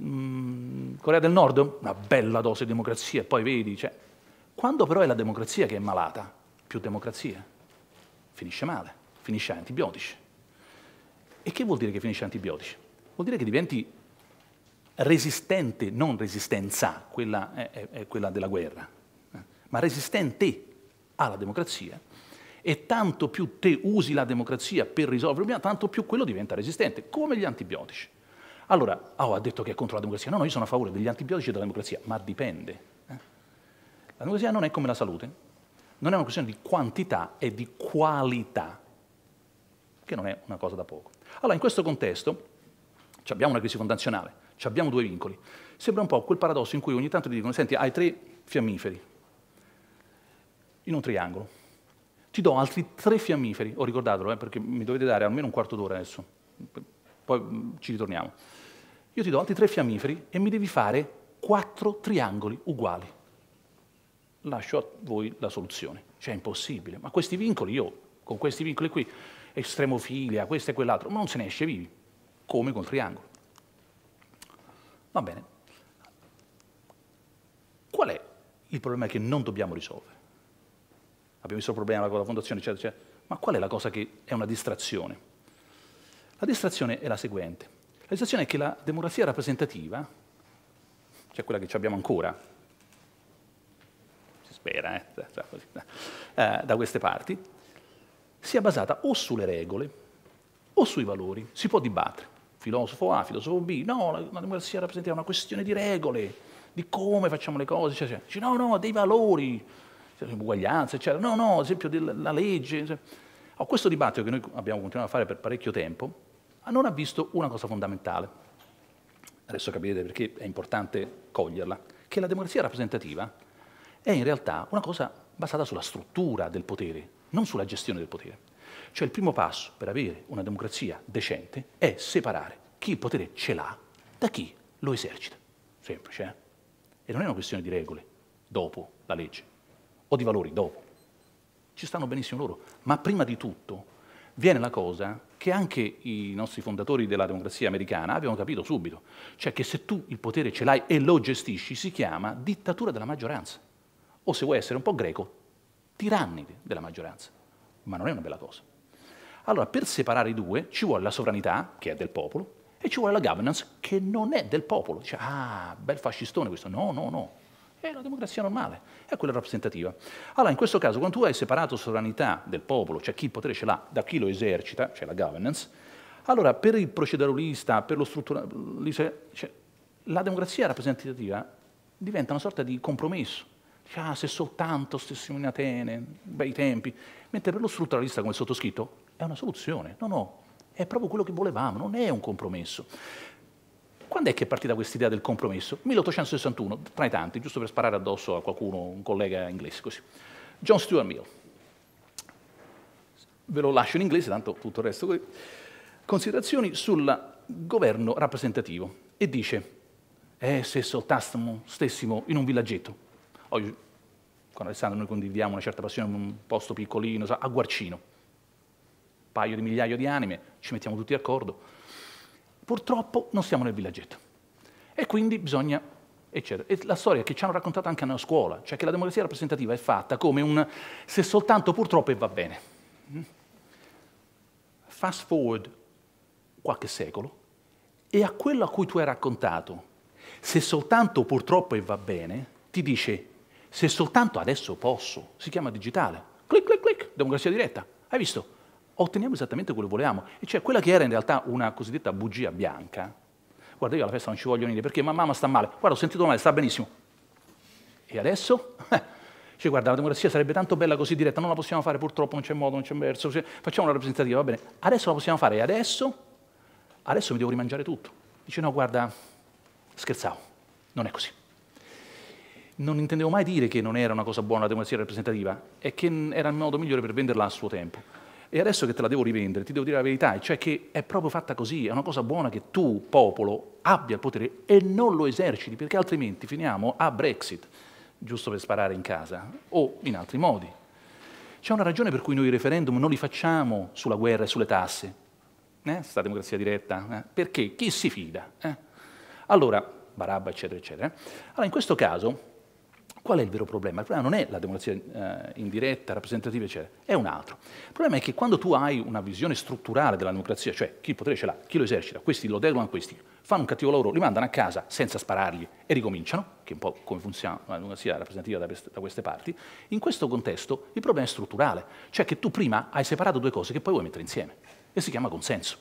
Mm, Corea del Nord? Una bella dose di democrazia, poi vedi. Cioè, quando però è la democrazia che è malata, più democrazia, finisce male, finisce antibiotici. E che vuol dire che finisce antibiotici? vuol dire che diventi resistente, non resistenza, quella, è, è quella della guerra, eh, ma resistente alla democrazia e tanto più te usi la democrazia per risolvere il problema, tanto più quello diventa resistente, come gli antibiotici. Allora, oh, ha detto che è contro la democrazia. No, no, io sono a favore degli antibiotici e della democrazia, ma dipende. Eh. La democrazia non è come la salute, non è una questione di quantità, è di qualità, che non è una cosa da poco. Allora, in questo contesto, ci abbiamo una crisi fondazionale, ci abbiamo due vincoli. Sembra un po' quel paradosso in cui ogni tanto ti dicono, senti, hai tre fiammiferi in un triangolo. Ti do altri tre fiammiferi, ho oh, ricordatelo, eh, perché mi dovete dare almeno un quarto d'ora adesso, poi mm, ci ritorniamo. Io ti do altri tre fiammiferi e mi devi fare quattro triangoli uguali. Lascio a voi la soluzione. Cioè è impossibile, ma questi vincoli io, con questi vincoli qui, estremofilia, questo e quell'altro, ma non se ne esce vivi come col triangolo. Va bene. Qual è il problema che non dobbiamo risolvere? Abbiamo visto il problema con la fondazione, eccetera, eccetera. Ma qual è la cosa che è una distrazione? La distrazione è la seguente. La distrazione è che la demografia rappresentativa, cioè quella che abbiamo ancora, si spera, eh, cioè, cioè, eh, da queste parti, sia basata o sulle regole o sui valori, si può dibattere filosofo A, filosofo B, no, la, la democrazia rappresenta una questione di regole, di come facciamo le cose, cioè, cioè, no, no, dei valori, cioè, uguaglianza, eccetera, no, no, ad esempio della legge. Cioè. Oh, questo dibattito che noi abbiamo continuato a fare per parecchio tempo non ha visto una cosa fondamentale, adesso capirete perché è importante coglierla, che la democrazia rappresentativa è in realtà una cosa basata sulla struttura del potere, non sulla gestione del potere. Cioè il primo passo per avere una democrazia decente è separare chi il potere ce l'ha da chi lo esercita. Semplice, eh? E non è una questione di regole dopo la legge o di valori dopo. Ci stanno benissimo loro, ma prima di tutto viene la cosa che anche i nostri fondatori della democrazia americana avevano capito subito, cioè che se tu il potere ce l'hai e lo gestisci si chiama dittatura della maggioranza, o se vuoi essere un po' greco, tirannide della maggioranza, ma non è una bella cosa. Allora, per separare i due ci vuole la sovranità, che è del popolo, e ci vuole la governance, che non è del popolo. Dice, ah, bel fascistone questo. No, no, no. È la democrazia normale, è quella rappresentativa. Allora, in questo caso, quando tu hai separato sovranità del popolo, cioè chi il potere ce l'ha, da chi lo esercita, cioè la governance, allora per il proceduralista, per lo strutturalista, cioè, la democrazia rappresentativa diventa una sorta di compromesso. Dice, ah, se soltanto stessimo in Atene, bei tempi. Mentre per lo strutturalista come sottoscritto, è una soluzione. No, no, è proprio quello che volevamo, non è un compromesso. Quando è che è partita questa idea del compromesso? 1861, tra i tanti, giusto per sparare addosso a qualcuno, un collega inglese così. John Stuart Mill. Ve lo lascio in inglese, tanto tutto il resto qui. Considerazioni sul governo rappresentativo. E dice, eh, se soltassimo, stessimo in un villaggetto. Oggi, con Alessandro, noi condividiamo una certa passione in un posto piccolino, a Guarcino paio di migliaia di anime, ci mettiamo tutti d'accordo. Purtroppo non siamo nel villaggetto. E quindi bisogna eccetera. E la storia che ci hanno raccontato anche nella scuola, cioè che la democrazia rappresentativa è fatta come un se soltanto purtroppo e va bene. Fast forward qualche secolo e a quello a cui tu hai raccontato, se soltanto purtroppo e va bene, ti dice se soltanto adesso posso, si chiama digitale. Clic, clic, clic, democrazia diretta. Hai visto? otteniamo esattamente quello che volevamo. E cioè quella che era in realtà una cosiddetta bugia bianca. Guarda, io alla festa non ci voglio venire perché ma mamma sta male. Guarda, ho sentito male, sta benissimo. E adesso? [laughs] Cioè, guarda, la democrazia sarebbe tanto bella così diretta, non la possiamo fare purtroppo, non c'è modo, non c'è verso. Cioè, facciamo una rappresentativa, va bene. Adesso la possiamo fare e adesso? Adesso mi devo rimangiare tutto. Dice, no, guarda, scherzavo, non è così non intendevo mai dire che non era una cosa buona la democrazia rappresentativa, è che era il modo migliore per venderla a suo tempo. E adesso che te la devo rivendere, ti devo dire la verità, cioè che è proprio fatta così, è una cosa buona che tu, popolo, abbia il potere e non lo eserciti, perché altrimenti finiamo a Brexit, giusto per sparare in casa, o in altri modi. C'è una ragione per cui noi i referendum non li facciamo sulla guerra e sulle tasse, eh? sta democrazia diretta, eh? perché chi si fida? Eh? Allora, Barabba, eccetera, eccetera. Eh? Allora, in questo caso Qual è il vero problema? Il problema non è la democrazia eh, indiretta, rappresentativa, eccetera, è un altro. Il problema è che quando tu hai una visione strutturale della democrazia, cioè chi il potere ce l'ha, chi lo esercita, questi lo deluano a questi, fanno un cattivo lavoro, li mandano a casa senza sparargli e ricominciano, che è un po' come funziona la democrazia rappresentativa da, da queste parti, in questo contesto il problema è strutturale, cioè che tu prima hai separato due cose che poi vuoi mettere insieme e si chiama consenso.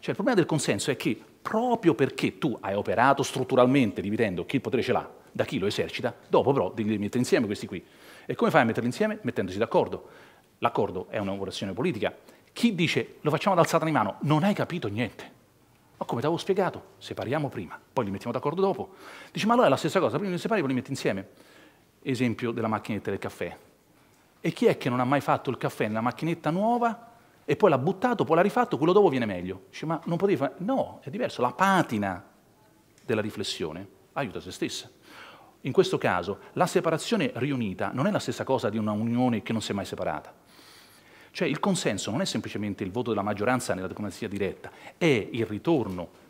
Cioè il problema del consenso è che proprio perché tu hai operato strutturalmente dividendo chi il potere ce l'ha da chi lo esercita, dopo però devi mettere insieme questi qui. E come fai a metterli insieme? Mettendosi d'accordo. L'accordo è un'operazione politica. Chi dice lo facciamo ad alzata di mano, non hai capito niente. Ma come ti avevo spiegato, separiamo prima, poi li mettiamo d'accordo dopo. Dici, ma allora è la stessa cosa, prima li separi, poi li metti insieme. Esempio della macchinetta del caffè. E chi è che non ha mai fatto il caffè nella macchinetta nuova e poi l'ha buttato, poi l'ha rifatto, quello dopo viene meglio? Dici, ma non potevi fare... No, è diverso, la patina della riflessione aiuta se stessa. In questo caso la separazione riunita non è la stessa cosa di una unione che non si è mai separata. Cioè il consenso non è semplicemente il voto della maggioranza nella democrazia diretta, è il ritorno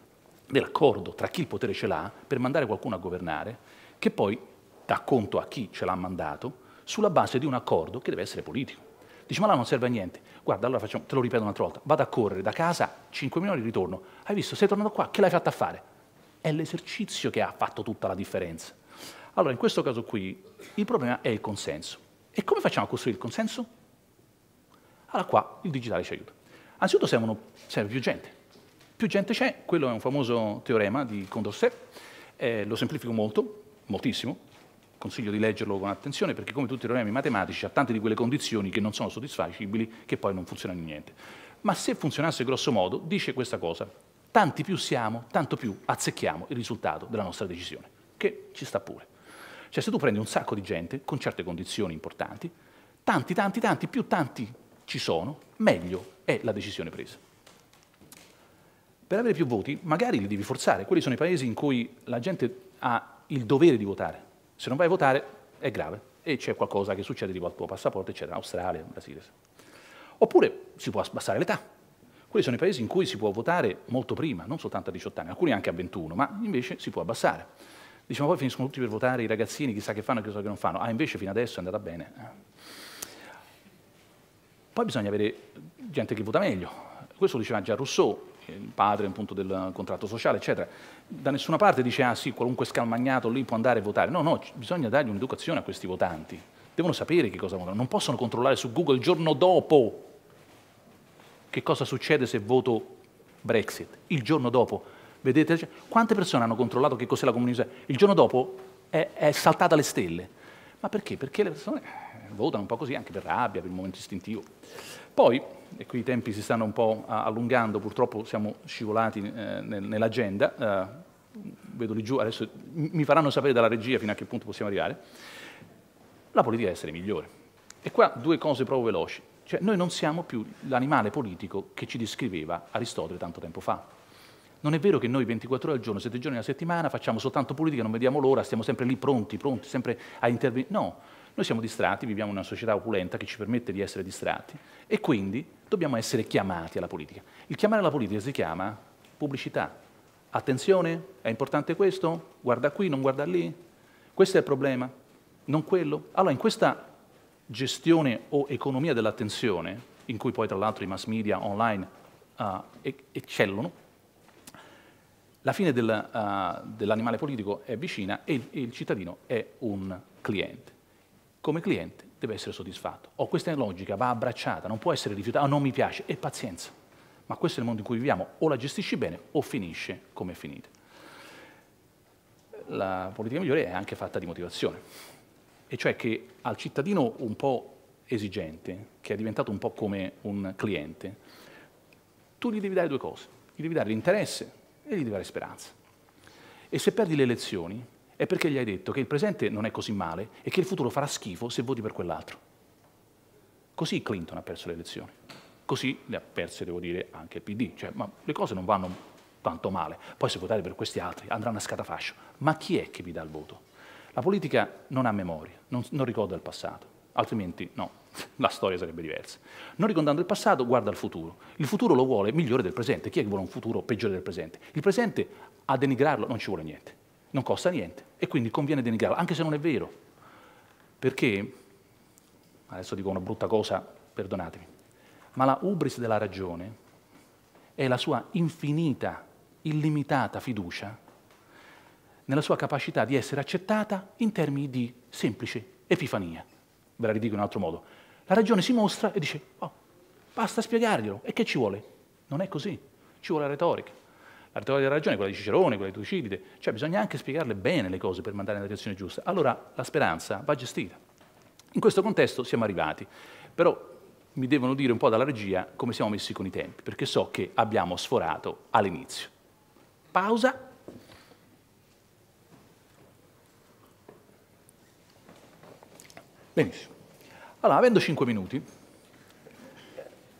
dell'accordo tra chi il potere ce l'ha per mandare qualcuno a governare, che poi dà conto a chi ce l'ha mandato sulla base di un accordo che deve essere politico. Dici, ma là non serve a niente. Guarda, allora facciamo, te lo ripeto un'altra volta, vado a correre da casa, 5 minuti di ritorno. Hai visto, sei tornato qua, che l'hai fatta a fare? È l'esercizio che ha fatto tutta la differenza. Allora, in questo caso qui, il problema è il consenso. E come facciamo a costruire il consenso? Allora qua il digitale ci aiuta. Anzitutto servono, serve più gente. Più gente c'è, quello è un famoso teorema di Condorcet, eh, lo semplifico molto, moltissimo, consiglio di leggerlo con attenzione perché come tutti i teoremi matematici ha tante di quelle condizioni che non sono soddisfacibili che poi non funzionano in niente. Ma se funzionasse grosso modo, dice questa cosa, tanti più siamo, tanto più azzecchiamo il risultato della nostra decisione, che ci sta pure. Cioè se tu prendi un sacco di gente con certe condizioni importanti, tanti, tanti, tanti, più tanti ci sono, meglio è la decisione presa. Per avere più voti magari li devi forzare, quelli sono i paesi in cui la gente ha il dovere di votare. Se non vai a votare è grave e c'è qualcosa che succede tipo al tuo passaporto, eccetera, Australia, Brasile. Oppure si può abbassare l'età. Quelli sono i paesi in cui si può votare molto prima, non soltanto a 18 anni, alcuni anche a 21, ma invece si può abbassare. Diciamo, poi finiscono tutti per votare i ragazzini, chissà che fanno e chissà che non fanno. Ah, invece fino adesso è andata bene. Eh. Poi bisogna avere gente che vota meglio. Questo lo diceva già Rousseau, il padre appunto, del contratto sociale, eccetera. Da nessuna parte dice, ah sì, qualunque scalmagnato lì può andare a votare. No, no, bisogna dargli un'educazione a questi votanti. Devono sapere che cosa votano. Non possono controllare su Google il giorno dopo che cosa succede se voto Brexit. Il giorno dopo vedete, quante persone hanno controllato che cos'è la comunione Il giorno dopo è, è saltata alle stelle. Ma perché? Perché le persone eh, votano un po' così, anche per rabbia, per il momento istintivo. Poi, e qui i tempi si stanno un po' allungando, purtroppo siamo scivolati eh, nell'agenda, eh, vedo lì giù, adesso mi faranno sapere dalla regia fino a che punto possiamo arrivare, la politica deve essere migliore. E qua due cose proprio veloci. Cioè, noi non siamo più l'animale politico che ci descriveva Aristotele tanto tempo fa. Non è vero che noi 24 ore al giorno, 7 giorni alla settimana facciamo soltanto politica, non vediamo l'ora, stiamo sempre lì pronti, pronti, sempre a intervenire. No, noi siamo distratti, viviamo in una società opulenta che ci permette di essere distratti e quindi dobbiamo essere chiamati alla politica. Il chiamare alla politica si chiama pubblicità. Attenzione, è importante questo? Guarda qui, non guarda lì? Questo è il problema, non quello? Allora in questa gestione o economia dell'attenzione, in cui poi tra l'altro i mass media online uh, eccellono, la fine del, uh, dell'animale politico è vicina e il, il cittadino è un cliente. Come cliente deve essere soddisfatto. O oh, questa logica va abbracciata, non può essere rifiutata, oh, non mi piace, e pazienza. Ma questo è il mondo in cui viviamo, o la gestisci bene o finisce come è finita. La politica migliore è anche fatta di motivazione, e cioè che al cittadino un po' esigente, che è diventato un po' come un cliente, tu gli devi dare due cose, gli devi dare l'interesse e gli dare speranza. E se perdi le elezioni è perché gli hai detto che il presente non è così male e che il futuro farà schifo se voti per quell'altro. Così Clinton ha perso le elezioni. Così le ha perse, devo dire, anche il PD. Cioè, ma le cose non vanno tanto male. Poi se votate per questi altri andranno a scatafascio. Ma chi è che vi dà il voto? La politica non ha memoria, non, non ricorda il passato altrimenti no, [laughs] la storia sarebbe diversa. Non ricordando il passato, guarda al futuro. Il futuro lo vuole migliore del presente. Chi è che vuole un futuro peggiore del presente? Il presente, a denigrarlo, non ci vuole niente. Non costa niente. E quindi conviene denigrarlo, anche se non è vero. Perché, adesso dico una brutta cosa, perdonatemi, ma la ubris della ragione è la sua infinita, illimitata fiducia nella sua capacità di essere accettata in termini di semplice epifania ve la ridico in un altro modo. La ragione si mostra e dice, oh, basta spiegarglielo, e che ci vuole? Non è così, ci vuole la retorica. La retorica della ragione, è quella di Cicerone, quella di Tucidide, cioè bisogna anche spiegarle bene le cose per mandare nella direzione giusta. Allora la speranza va gestita. In questo contesto siamo arrivati, però mi devono dire un po' dalla regia come siamo messi con i tempi, perché so che abbiamo sforato all'inizio. Pausa Benissimo. Allora, avendo 5 minuti,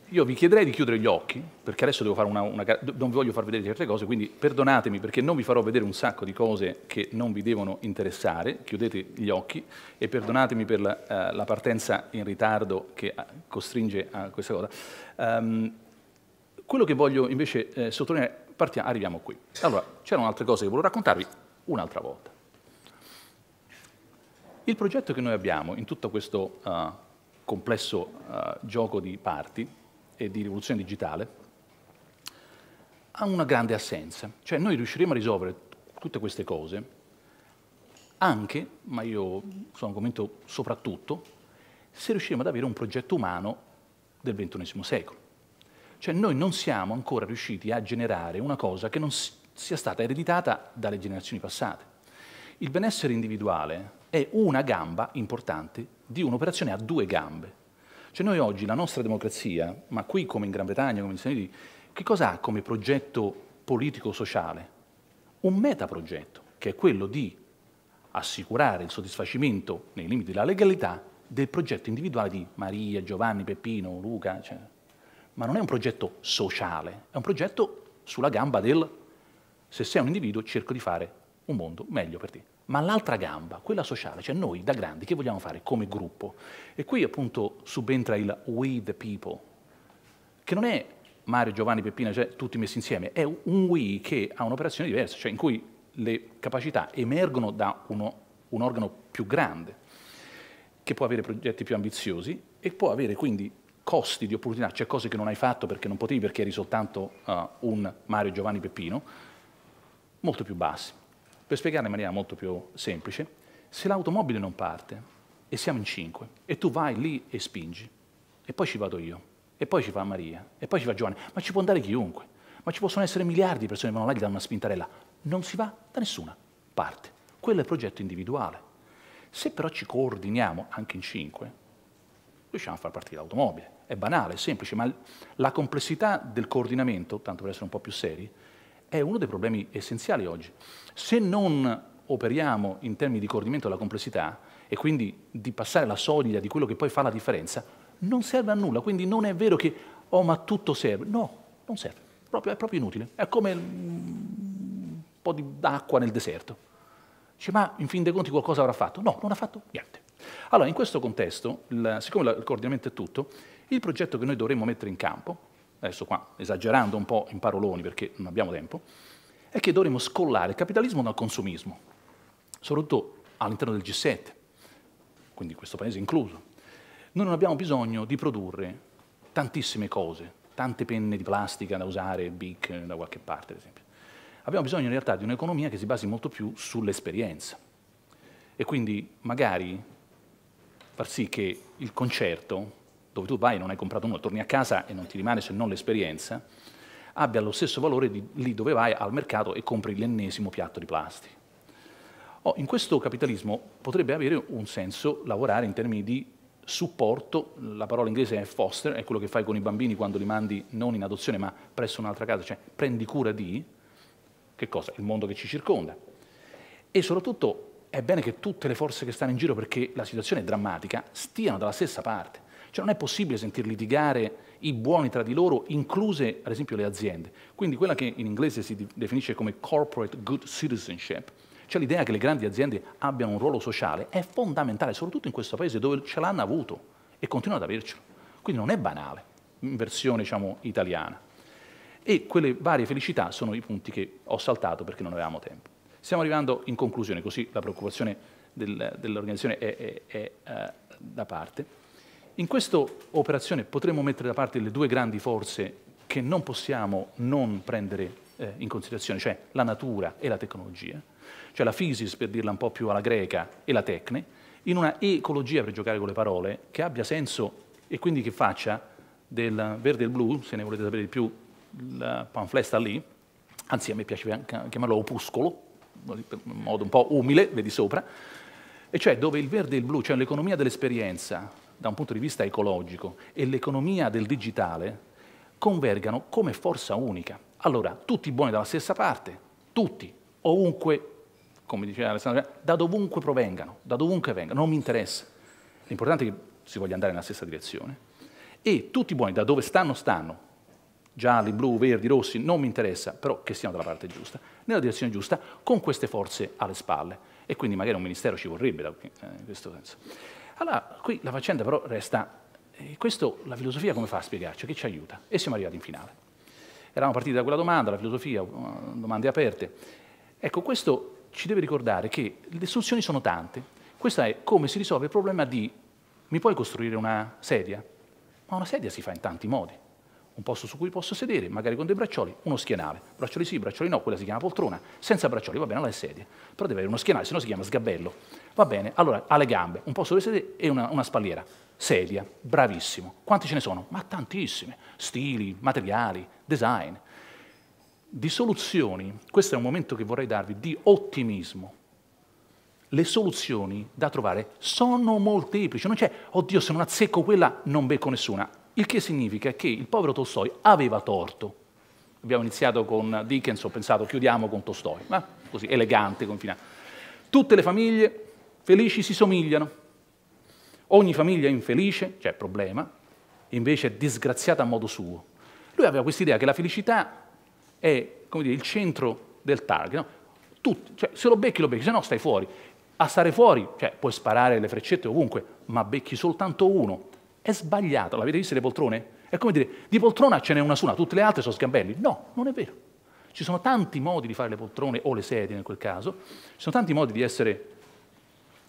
io vi chiederei di chiudere gli occhi, perché adesso devo fare una, una non vi voglio far vedere certe cose, quindi perdonatemi perché non vi farò vedere un sacco di cose che non vi devono interessare, chiudete gli occhi e perdonatemi per la, eh, la partenza in ritardo che eh, costringe a questa cosa. Um, quello che voglio invece eh, sottolineare, partiamo, arriviamo qui. Allora, c'erano altre cose che volevo raccontarvi un'altra volta. Il progetto che noi abbiamo in tutto questo uh, complesso uh, gioco di parti e di rivoluzione digitale ha una grande assenza. Cioè noi riusciremo a risolvere tutte queste cose anche, ma io sono convinto soprattutto, se riusciremo ad avere un progetto umano del XXI secolo. Cioè noi non siamo ancora riusciti a generare una cosa che non sia stata ereditata dalle generazioni passate. Il benessere individuale è una gamba importante di un'operazione a due gambe. Cioè noi oggi la nostra democrazia, ma qui come in Gran Bretagna, come in Stati Uniti, che cosa ha come progetto politico-sociale? Un metaprogetto, che è quello di assicurare il soddisfacimento, nei limiti della legalità, del progetto individuale di Maria, Giovanni, Peppino, Luca, eccetera. Ma non è un progetto sociale, è un progetto sulla gamba del se sei un individuo cerco di fare un mondo meglio per te ma l'altra gamba, quella sociale, cioè noi da grandi che vogliamo fare come gruppo? E qui appunto subentra il we the people, che non è Mario, Giovanni, Peppina, cioè tutti messi insieme, è un we che ha un'operazione diversa, cioè in cui le capacità emergono da uno, un organo più grande, che può avere progetti più ambiziosi e può avere quindi costi di opportunità, cioè cose che non hai fatto perché non potevi, perché eri soltanto uh, un Mario, Giovanni, Peppino, molto più bassi. Per spiegare in maniera molto più semplice, se l'automobile non parte e siamo in cinque e tu vai lì e spingi, e poi ci vado io, e poi ci va Maria, e poi ci va Giovanni, ma ci può andare chiunque, ma ci possono essere miliardi di persone che vanno là e gli danno una spintarella, non si va da nessuna parte. Quello è il progetto individuale. Se però ci coordiniamo anche in cinque, riusciamo a far partire l'automobile. È banale, è semplice, ma la complessità del coordinamento, tanto per essere un po' più seri, è uno dei problemi essenziali oggi. Se non operiamo in termini di coordinamento della complessità e quindi di passare la soglia di quello che poi fa la differenza, non serve a nulla. Quindi non è vero che, oh ma tutto serve. No, non serve. Proprio, è proprio inutile. È come mm, un po' d'acqua nel deserto. Dice, ma in fin dei conti qualcosa avrà fatto? No, non ha fatto niente. Allora, in questo contesto, siccome il coordinamento è tutto, il progetto che noi dovremmo mettere in campo adesso qua esagerando un po' in paroloni perché non abbiamo tempo, è che dovremmo scollare il capitalismo dal consumismo, soprattutto all'interno del G7, quindi questo paese incluso. Noi non abbiamo bisogno di produrre tantissime cose, tante penne di plastica da usare, big eh, da qualche parte ad esempio. Abbiamo bisogno in realtà di un'economia che si basi molto più sull'esperienza e quindi magari far sì che il concerto dove tu vai e non hai comprato nulla, torni a casa e non ti rimane se non l'esperienza, abbia lo stesso valore di lì dove vai al mercato e compri l'ennesimo piatto di plastica. Oh, in questo capitalismo potrebbe avere un senso lavorare in termini di supporto, la parola inglese è foster, è quello che fai con i bambini quando li mandi non in adozione ma presso un'altra casa, cioè prendi cura di che cosa? Il mondo che ci circonda. E soprattutto è bene che tutte le forze che stanno in giro perché la situazione è drammatica stiano dalla stessa parte. Cioè non è possibile sentir litigare i buoni tra di loro, incluse ad esempio le aziende. Quindi quella che in inglese si definisce come corporate good citizenship, cioè l'idea che le grandi aziende abbiano un ruolo sociale, è fondamentale, soprattutto in questo paese dove ce l'hanno avuto e continuano ad avercelo. Quindi non è banale, in versione diciamo, italiana. E quelle varie felicità sono i punti che ho saltato perché non avevamo tempo. Stiamo arrivando in conclusione, così la preoccupazione del, dell'organizzazione è, è, è uh, da parte. In questa operazione potremmo mettere da parte le due grandi forze che non possiamo non prendere eh, in considerazione, cioè la natura e la tecnologia, cioè la physis, per dirla un po' più alla greca, e la tecne, in una ecologia, per giocare con le parole, che abbia senso e quindi che faccia del verde e il blu, se ne volete sapere di più, il pamphlet sta lì, anzi a me piace chiamarlo opuscolo, in modo un po' umile, vedi sopra, e cioè dove il verde e il blu, cioè l'economia dell'esperienza, da un punto di vista ecologico e l'economia del digitale convergano come forza unica. Allora, tutti buoni dalla stessa parte, tutti, ovunque, come diceva Alessandro, da dovunque provengano, da dovunque vengano, non mi interessa. L'importante è che si voglia andare nella stessa direzione. E tutti buoni, da dove stanno, stanno. Gialli, blu, verdi, rossi, non mi interessa, però che siano dalla parte giusta, nella direzione giusta, con queste forze alle spalle. E quindi magari un ministero ci vorrebbe eh, in questo senso. Allora, qui la faccenda però resta, eh, questo la filosofia come fa a spiegarci, che ci aiuta? E siamo arrivati in finale. Eravamo partiti da quella domanda, la filosofia, eh, domande aperte. Ecco, questo ci deve ricordare che le soluzioni sono tante. Questa è come si risolve il problema di mi puoi costruire una sedia? Ma una sedia si fa in tanti modi un posto su cui posso sedere, magari con dei braccioli, uno schienale. Braccioli sì, braccioli no, quella si chiama poltrona. Senza braccioli va bene alla sedia, però deve avere uno schienale, se no si chiama sgabello. Va bene, allora ha le gambe, un posto dove sedere e una, una spalliera. Sedia, bravissimo. Quanti ce ne sono? Ma tantissime. Stili, materiali, design. Di soluzioni, questo è un momento che vorrei darvi, di ottimismo le soluzioni da trovare sono molteplici. Non c'è, oddio, se non azzecco quella non becco nessuna. Il che significa che il povero Tolstoi aveva torto. Abbiamo iniziato con Dickens, ho pensato chiudiamo con Tolstoi, ma così elegante, confinato. Tutte le famiglie felici si somigliano. Ogni famiglia infelice, cioè problema, invece è disgraziata a modo suo. Lui aveva questa idea che la felicità è come dire, il centro del target. No? Tutti, cioè, se lo becchi lo becchi, se no stai fuori. A stare fuori, cioè, puoi sparare le freccette ovunque, ma becchi soltanto uno è sbagliato. L'avete visto le poltrone? È come dire, di poltrona ce n'è una sola, tutte le altre sono sgambelli. No, non è vero. Ci sono tanti modi di fare le poltrone o le sedie in quel caso, ci sono tanti modi di essere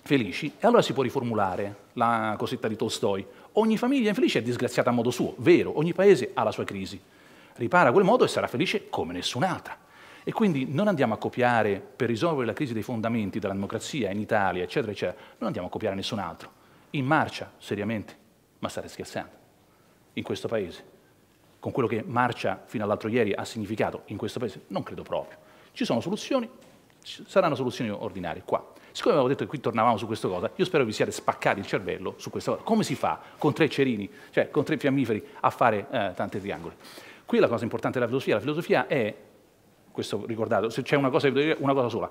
felici e allora si può riformulare la cosetta di Tolstoi. Ogni famiglia infelice è disgraziata a modo suo, vero, ogni paese ha la sua crisi. Ripara quel modo e sarà felice come nessun'altra. E quindi non andiamo a copiare, per risolvere la crisi dei fondamenti della democrazia in Italia, eccetera, eccetera, non andiamo a copiare nessun altro. In marcia, seriamente. Ma state scherzando? In questo paese? Con quello che marcia fino all'altro ieri ha significato in questo paese? Non credo proprio. Ci sono soluzioni, ci saranno soluzioni ordinarie qua. Siccome avevo detto che qui tornavamo su questa cosa, io spero che vi siate spaccati il cervello su questa cosa. Come si fa con tre cerini, cioè con tre fiammiferi, a fare eh, tanti triangoli? Qui la cosa importante della filosofia, la filosofia è, questo ricordato, se c'è una cosa, una cosa sola,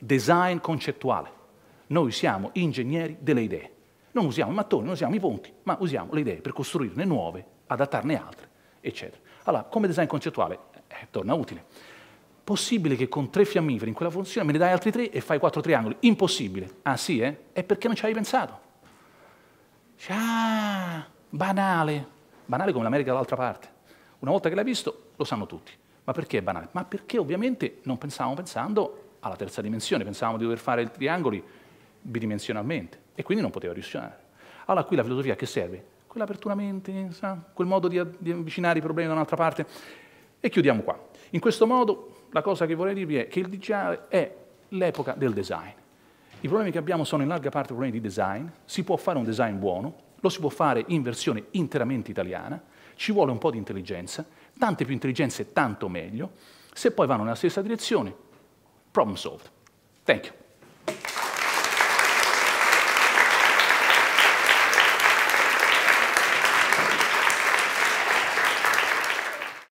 design concettuale. Noi siamo ingegneri delle idee. Non usiamo i mattoni, non usiamo i ponti, ma usiamo le idee per costruirne nuove, adattarne altre, eccetera. Allora, come design concettuale, eh, torna utile. Possibile che con tre fiammiferi in quella funzione me ne dai altri tre e fai quattro triangoli? Impossibile. Ah sì, eh? È perché non ci avevi pensato. Ah, banale. Banale come l'America dall'altra parte. Una volta che l'hai visto, lo sanno tutti. Ma perché è banale? Ma perché ovviamente non pensavamo pensando alla terza dimensione, pensavamo di dover fare i triangoli bidimensionalmente e quindi non poteva riuscire. Allora qui la filosofia che serve? Quell'apertura mente, sa? quel modo di, di avvicinare i problemi da un'altra parte. E chiudiamo qua. In questo modo la cosa che vorrei dirvi è che il digitale è l'epoca del design. I problemi che abbiamo sono in larga parte problemi di design, si può fare un design buono, lo si può fare in versione interamente italiana, ci vuole un po' di intelligenza, tante più intelligenze tanto meglio, se poi vanno nella stessa direzione, problem solved. Thank you.